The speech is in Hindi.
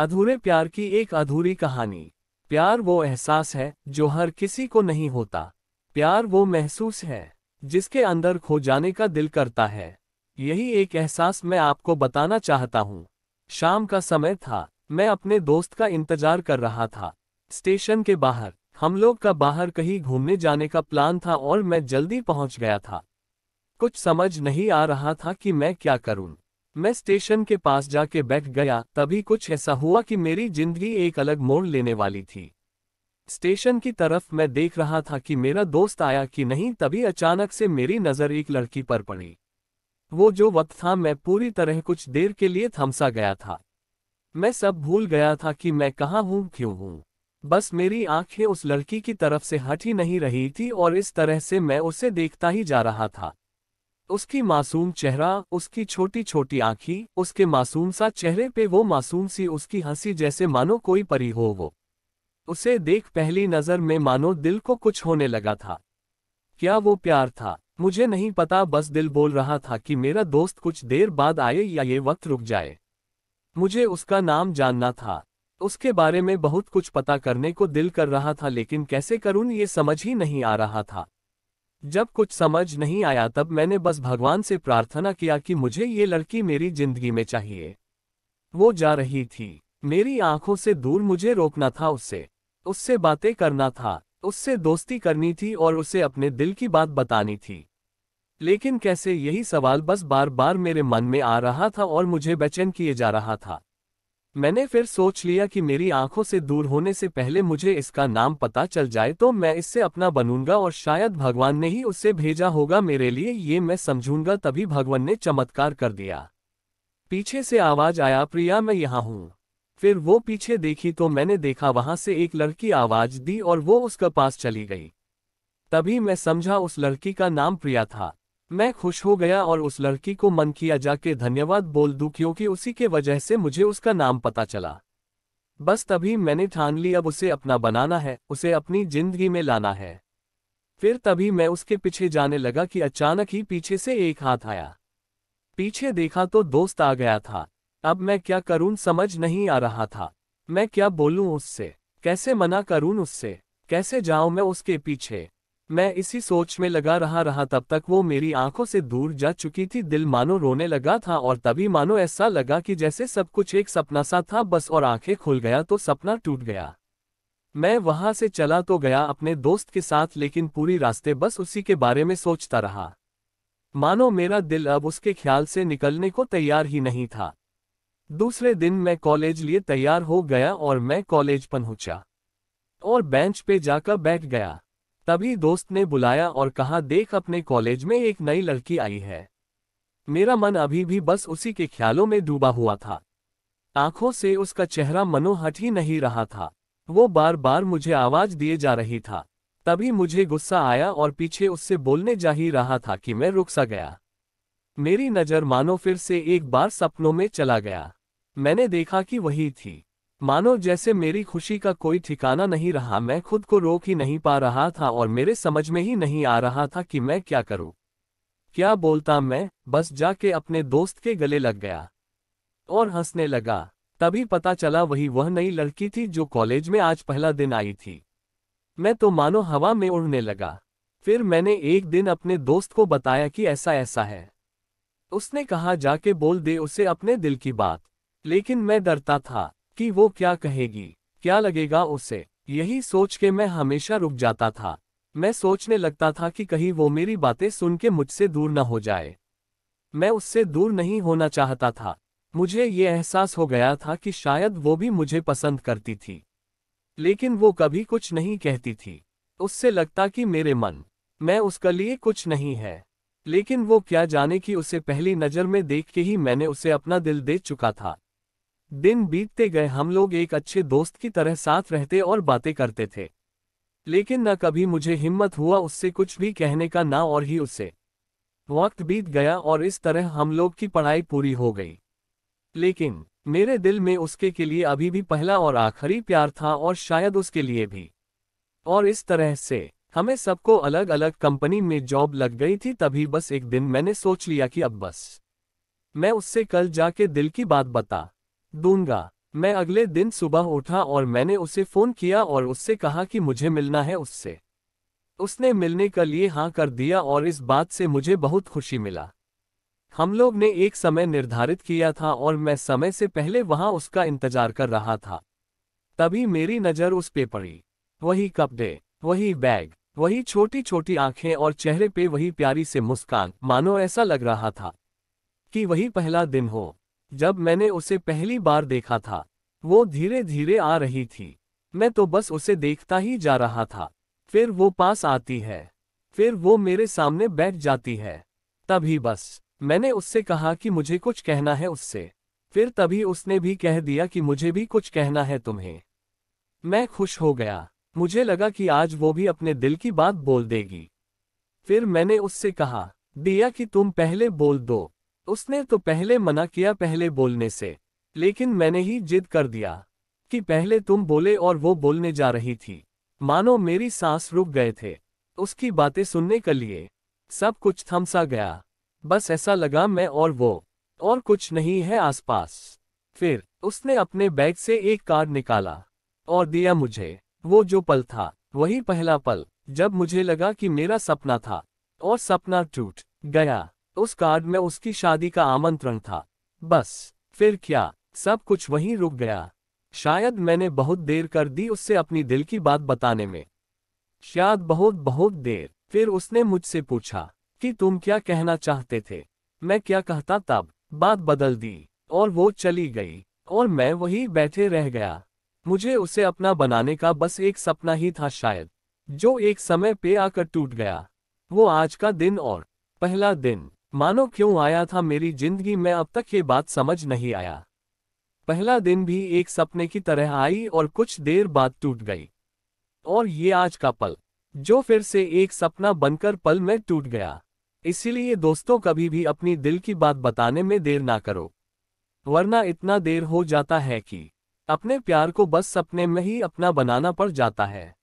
अधूरे प्यार की एक अधूरी कहानी प्यार वो एहसास है जो हर किसी को नहीं होता प्यार वो महसूस है जिसके अंदर खो जाने का दिल करता है यही एक एहसास मैं आपको बताना चाहता हूँ शाम का समय था मैं अपने दोस्त का इंतजार कर रहा था स्टेशन के बाहर हम लोग का बाहर कहीं घूमने जाने का प्लान था और मैं जल्दी पहुंच गया था कुछ समझ नहीं आ रहा था कि मैं क्या करूं। मैं स्टेशन के पास जाके बैठ गया तभी कुछ ऐसा हुआ कि मेरी जिंदगी एक अलग मोड़ लेने वाली थी स्टेशन की तरफ मैं देख रहा था कि मेरा दोस्त आया कि नहीं तभी अचानक से मेरी नज़र एक लड़की पर पड़ी वो जो वक्त था मैं पूरी तरह कुछ देर के लिए थमसा गया था मैं सब भूल गया था कि मैं कहाँ हूँ क्यों हूँ बस मेरी आंखें उस लड़की की तरफ से हट ही नहीं रही थी और इस तरह से मैं उसे देखता ही जा रहा था उसकी मासूम चेहरा उसकी छोटी छोटी आंखी उसके मासूम सा चेहरे पे वो मासूम सी उसकी हंसी जैसे मानो कोई परी हो वो उसे देख पहली नज़र में मानो दिल को कुछ होने लगा था क्या वो प्यार था मुझे नहीं पता बस दिल बोल रहा था कि मेरा दोस्त कुछ देर बाद आए या ये वक्त रुक जाए मुझे उसका नाम जानना था उसके बारे में बहुत कुछ पता करने को दिल कर रहा था लेकिन कैसे करूं ये समझ ही नहीं आ रहा था जब कुछ समझ नहीं आया तब मैंने बस भगवान से प्रार्थना किया कि मुझे ये लड़की मेरी जिंदगी में चाहिए वो जा रही थी मेरी आंखों से दूर मुझे रोकना था उससे उससे बातें करना था उससे दोस्ती करनी थी और उसे अपने दिल की बात बतानी थी लेकिन कैसे यही सवाल बस बार बार मेरे मन में आ रहा था और मुझे बेचैन किए जा रहा था मैंने फिर सोच लिया कि मेरी आंखों से दूर होने से पहले मुझे इसका नाम पता चल जाए तो मैं इससे अपना बनूंगा और शायद भगवान ने ही उससे भेजा होगा मेरे लिए ये मैं समझूंगा तभी भगवान ने चमत्कार कर दिया पीछे से आवाज आया प्रिया मैं यहाँ हूँ फिर वो पीछे देखी तो मैंने देखा वहां से एक लड़की आवाज दी और वो उसका पास चली गई तभी मैं समझा उस लड़की का नाम प्रिया था मैं खुश हो गया और उस लड़की को मन किया जाके धन्यवाद बोल दूं क्योंकि उसी के वजह से मुझे उसका नाम पता चला बस तभी मैंने ठान ली अब उसे अपना बनाना है उसे अपनी जिंदगी में लाना है फिर तभी मैं उसके पीछे जाने लगा कि अचानक ही पीछे से एक हाथ आया पीछे देखा तो दोस्त आ गया था अब मैं क्या करूं समझ नहीं आ रहा था मैं क्या बोलूं उससे कैसे मना करूं उससे कैसे जाऊं मैं उसके पीछे मैं इसी सोच में लगा रहा रहा तब तक वो मेरी आंखों से दूर जा चुकी थी दिल मानो रोने लगा था और तभी मानो ऐसा लगा कि जैसे सब कुछ एक सपना सा था बस और आंखें खुल गया तो सपना टूट गया मैं वहां से चला तो गया अपने दोस्त के साथ लेकिन पूरी रास्ते बस उसी के बारे में सोचता रहा मानो मेरा दिल अब उसके ख्याल से निकलने को तैयार ही नहीं था दूसरे दिन मैं कॉलेज लिए तैयार हो गया और मैं कॉलेज पहुंचा और बेंच पे जाकर बैठ गया तभी दोस्त ने बुलाया और कहा देख अपने कॉलेज में एक नई लड़की आई है मेरा मन अभी भी बस उसी के ख्यालों में डूबा हुआ था आंखों से उसका चेहरा मनोहट ही नहीं रहा था वो बार बार मुझे आवाज दिए जा रही था तभी मुझे गुस्सा आया और पीछे उससे बोलने जा ही रहा था कि मैं रुक सा गया मेरी नज़र मानो फिर से एक बार सपनों में चला गया मैंने देखा कि वही थी मानो जैसे मेरी खुशी का कोई ठिकाना नहीं रहा मैं खुद को रोक ही नहीं पा रहा था और मेरे समझ में ही नहीं आ रहा था कि मैं क्या करूं। क्या बोलता मैं बस जाके अपने दोस्त के गले लग गया और हंसने लगा तभी पता चला वही वह नई लड़की थी जो कॉलेज में आज पहला दिन आई थी मैं तो मानो हवा में उड़ने लगा फिर मैंने एक दिन अपने दोस्त को बताया कि ऐसा ऐसा है उसने कहा जाके बोल दे उसे अपने दिल की बात लेकिन मैं डरता था कि वो क्या कहेगी क्या लगेगा उसे यही सोच के मैं हमेशा रुक जाता था मैं सोचने लगता था कि कहीं वो मेरी बातें सुन के मुझसे दूर न हो जाए मैं उससे दूर नहीं होना चाहता था मुझे ये एहसास हो गया था कि शायद वो भी मुझे पसंद करती थी लेकिन वो कभी कुछ नहीं कहती थी उससे लगता कि मेरे मन मैं उसके लिए कुछ नहीं है लेकिन वो क्या जाने कि उसे पहली नज़र में देख के ही मैंने उसे अपना दिल दे चुका था दिन बीतते गए हम लोग एक अच्छे दोस्त की तरह साथ रहते और बातें करते थे लेकिन न कभी मुझे हिम्मत हुआ उससे कुछ भी कहने का ना और ही उससे वक्त बीत गया और इस तरह हम लोग की पढ़ाई पूरी हो गई लेकिन मेरे दिल में उसके के लिए अभी भी पहला और आखिरी प्यार था और शायद उसके लिए भी और इस तरह से हमें सबको अलग अलग कंपनी में जॉब लग गई थी तभी बस एक दिन मैंने सोच लिया कि अब बस मैं उससे कल जाके दिल की बात बता दूंगा मैं अगले दिन सुबह उठा और मैंने उसे फोन किया और उससे कहा कि मुझे मिलना है उससे उसने मिलने के लिए हाँ कर दिया और इस बात से मुझे बहुत खुशी मिला हम लोग ने एक समय निर्धारित किया था और मैं समय से पहले वहां उसका इंतजार कर रहा था तभी मेरी नज़र उस पे पड़ी वही कपड़े वही बैग वही छोटी छोटी आंखें और चेहरे पे वही प्यारी से मुस्कान मानो ऐसा लग रहा था कि वही पहला दिन हो जब मैंने उसे पहली बार देखा था वो धीरे धीरे आ रही थी मैं तो बस उसे देखता ही जा रहा था फिर वो पास आती है फिर वो मेरे सामने बैठ जाती है तभी बस मैंने उससे कहा कि मुझे कुछ कहना है उससे फिर तभी उसने भी कह दिया कि मुझे भी कुछ कहना है तुम्हें मैं खुश हो गया मुझे लगा कि आज वो भी अपने दिल की बात बोल देगी फिर मैंने उससे कहा दिया कि तुम पहले बोल दो उसने तो पहले मना किया पहले बोलने से लेकिन मैंने ही जिद कर दिया कि पहले तुम बोले और वो बोलने जा रही थी मानो मेरी सांस रुक गए थे उसकी बातें सुनने के लिए सब कुछ थमसा गया बस ऐसा लगा मैं और वो और कुछ नहीं है आसपास फिर उसने अपने बैग से एक कार्ड निकाला और दिया मुझे वो जो पल था वही पहला पल जब मुझे लगा कि मेरा सपना था और सपना टूट गया उस कार्ड में उसकी शादी का आमंत्रण था बस फिर क्या सब कुछ वहीं रुक गया शायद मैंने बहुत देर कर दी उससे अपनी दिल की बात बताने में शायद बहुत बहुत देर फिर उसने मुझसे पूछा कि तुम क्या कहना चाहते थे मैं क्या कहता तब बात बदल दी और वो चली गई और मैं वही बैठे रह गया मुझे उसे अपना बनाने का बस एक सपना ही था शायद जो एक समय पे आकर टूट गया वो आज का दिन और पहला दिन मानो क्यों आया था मेरी जिंदगी में अब तक ये बात समझ नहीं आया पहला दिन भी एक सपने की तरह आई और कुछ देर बाद टूट गई और ये आज का पल जो फिर से एक सपना बनकर पल में टूट गया इसीलिए दोस्तों कभी भी अपनी दिल की बात बताने में देर ना करो वरना इतना देर हो जाता है कि अपने प्यार को बस सपने में ही अपना बनाना पड़ जाता है